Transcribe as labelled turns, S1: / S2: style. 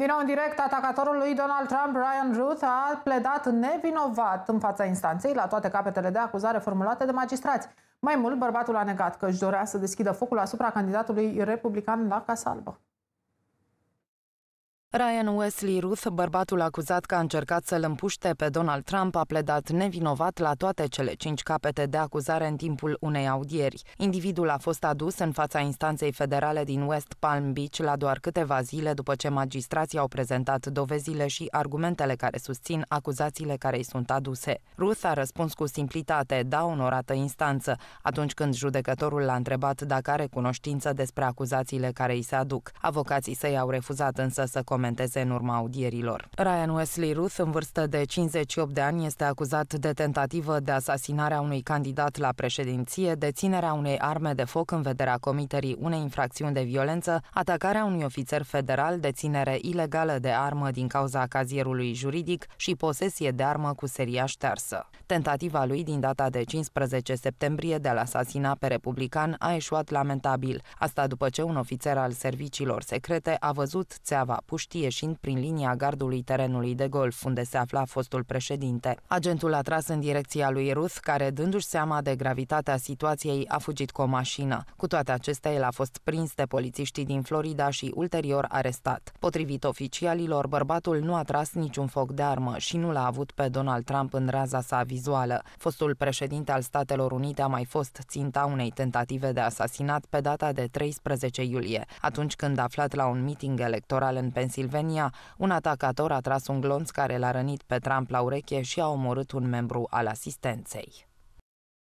S1: Din nou în direct, atacatorul lui Donald Trump, Ryan Ruth, a pledat nevinovat în fața instanței la toate capetele de acuzare formulate de magistrați. Mai mult, bărbatul a negat că își dorea să deschidă focul asupra candidatului republican la Casa Albă.
S2: Ryan Wesley Ruth, bărbatul acuzat că a încercat să-l împuște pe Donald Trump, a pledat nevinovat la toate cele cinci capete de acuzare în timpul unei audieri. Individul a fost adus în fața instanței federale din West Palm Beach la doar câteva zile după ce magistrații au prezentat dovezile și argumentele care susțin acuzațiile care îi sunt aduse. Ruth a răspuns cu simplitate, da onorată instanță, atunci când judecătorul l-a întrebat dacă are cunoștință despre acuzațiile care îi se aduc. Avocații săi au refuzat însă să comenteze în urma audierilor. Ryan Wesley Ruth, în vârstă de 58 de ani, este acuzat de tentativă de asasinarea unui candidat la președinție, deținerea unei arme de foc în vederea comiterii unei infracțiuni de violență, atacarea unui ofițer federal, deținere ilegală de armă din cauza cazierului juridic și posesie de armă cu seria ștearsă. Tentativa lui din data de 15 septembrie de a-l asasina pe republican a eșuat lamentabil, asta după ce un ofițer al serviciilor secrete a văzut țeava puștii naziști ieșind prin linia gardului terenului de golf, unde se afla fostul președinte. Agentul a tras în direcția lui Ruth, care, dându-și seama de gravitatea situației, a fugit cu o mașină. Cu toate acestea, el a fost prins de polițiștii din Florida și ulterior arestat. Potrivit oficialilor, bărbatul nu a tras niciun foc de armă și nu l-a avut pe Donald Trump în raza sa vizuală. Fostul președinte al Statelor Unite a mai fost ținta unei tentative de asasinat pe data de 13 iulie, atunci când aflat la un meeting electoral în Pennsylvania Pennsylvania, un atacator a tras un glonț care l-a rănit pe Trump la ureche și a omorât un membru al asistenței.